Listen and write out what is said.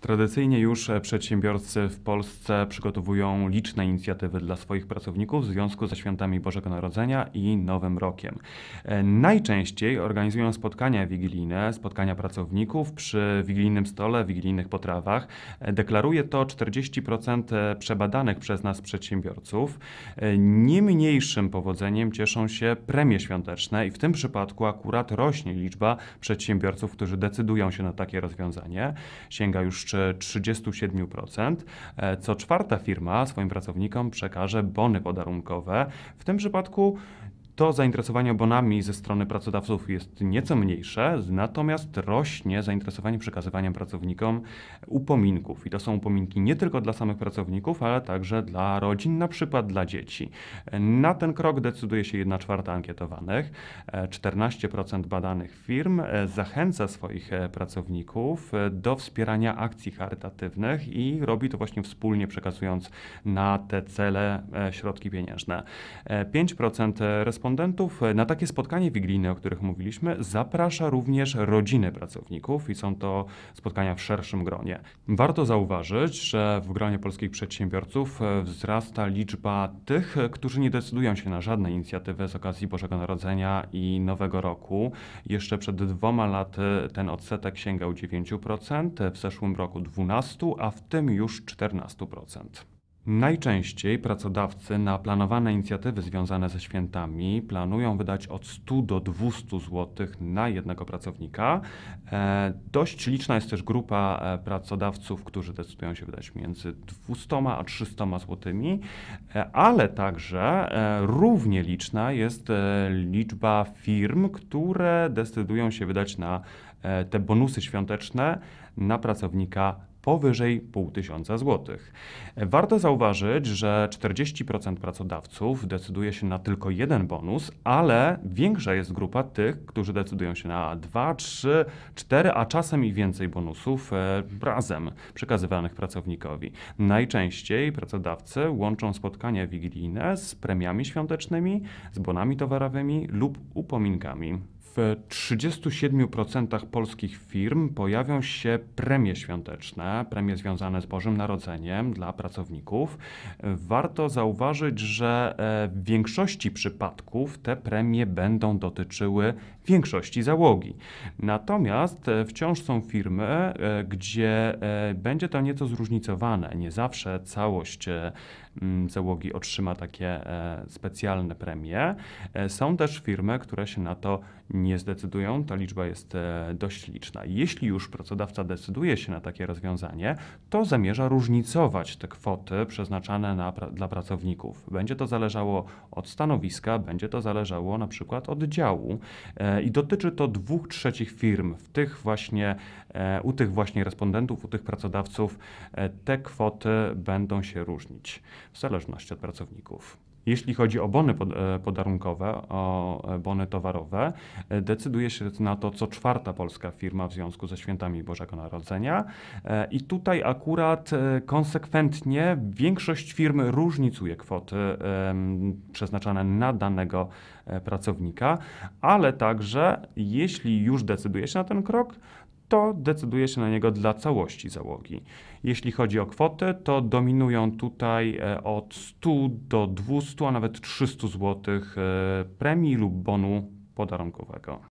Tradycyjnie już przedsiębiorcy w Polsce przygotowują liczne inicjatywy dla swoich pracowników w związku ze świętami Bożego Narodzenia i Nowym Rokiem. Najczęściej organizują spotkania wigilijne, spotkania pracowników przy wigilijnym stole, wigilijnych potrawach. Deklaruje to 40% przebadanych przez nas przedsiębiorców. Nie mniejszym powodzeniem cieszą się premie świąteczne i w tym przypadku akurat rośnie liczba przedsiębiorców, którzy decydują się na takie rozwiązanie. Sięga już jeszcze 37%. E, co czwarta firma swoim pracownikom przekaże bony podarunkowe. W tym przypadku to zainteresowanie bonami ze strony pracodawców jest nieco mniejsze, natomiast rośnie zainteresowanie przekazywaniem pracownikom upominków. I to są upominki nie tylko dla samych pracowników, ale także dla rodzin, na przykład dla dzieci. Na ten krok decyduje się 1 czwarta ankietowanych. 14% badanych firm e, zachęca swoich e, pracowników e, do wspierania akcji charytatywnych i robi to właśnie wspólnie przekazując na te cele środki pieniężne. 5% respondentów E, na takie spotkanie wigilijne, o których mówiliśmy, zaprasza również rodziny pracowników i są to spotkania w szerszym gronie. Warto zauważyć, że w gronie polskich przedsiębiorców e, wzrasta liczba tych, e, którzy nie decydują się na żadne inicjatywy z okazji Bożego Narodzenia i Nowego Roku. Jeszcze przed dwoma laty ten odsetek sięgał 9%, w zeszłym roku 12%, a w tym już 14%. Najczęściej pracodawcy na planowane inicjatywy związane ze świętami planują wydać od 100 do 200 zł na jednego pracownika. E, dość liczna jest też grupa e, pracodawców, którzy decydują się wydać między 200 a 300 zł, e, ale także równie liczna jest liczba firm, które decydują się wydać na te bonusy świąteczne na pracownika powyżej pół tysiąca złotych. Warto zauważyć, że 40% pracodawców decyduje się na tylko jeden bonus, ale większa jest grupa tych, którzy decydują się na dwa, trzy, cztery, a czasem i więcej bonusów e, razem przekazywanych pracownikowi. Najczęściej pracodawcy łączą spotkania wigilijne z premiami świątecznymi, z bonami towarowymi lub upominkami w 37% polskich firm pojawią się premie świąteczne, premie związane z Bożym Narodzeniem dla pracowników. Warto zauważyć, że e, w większości przypadków te premie będą dotyczyły większości załogi. Natomiast e, wciąż są firmy, e, gdzie będzie to nieco zróżnicowane. Nie zawsze całość załogi otrzyma takie specjalne premie. Są też firmy, które się na to nie nie zdecydują, ta liczba jest e, dość liczna. Jeśli już pracodawca decyduje się na takie rozwiązanie, to zamierza różnicować te kwoty przeznaczane na, dla pracowników. Będzie to zależało od stanowiska, będzie to zależało na przykład od działu e, i dotyczy to dwóch trzecich firm. W tych właśnie, e, u tych właśnie respondentów, u tych pracodawców te kwoty będą się różnić w zależności od pracowników. Jeśli chodzi o bony e, podarunkowe, o e, bony towarowe, e, decyduje się na to co czwarta polska firma w związku ze świętami Bożego Narodzenia. I tutaj akurat konsekwentnie większość firm różnicuje kwoty przeznaczane na danego pracownika, ale także jeśli już decyduje się na ten krok, to decyduje się na niego dla całości załogi. Jeśli chodzi o kwotę, to dominują tutaj e, od 100 do 200, a nawet 300 zł e, premii lub bonu podarunkowego.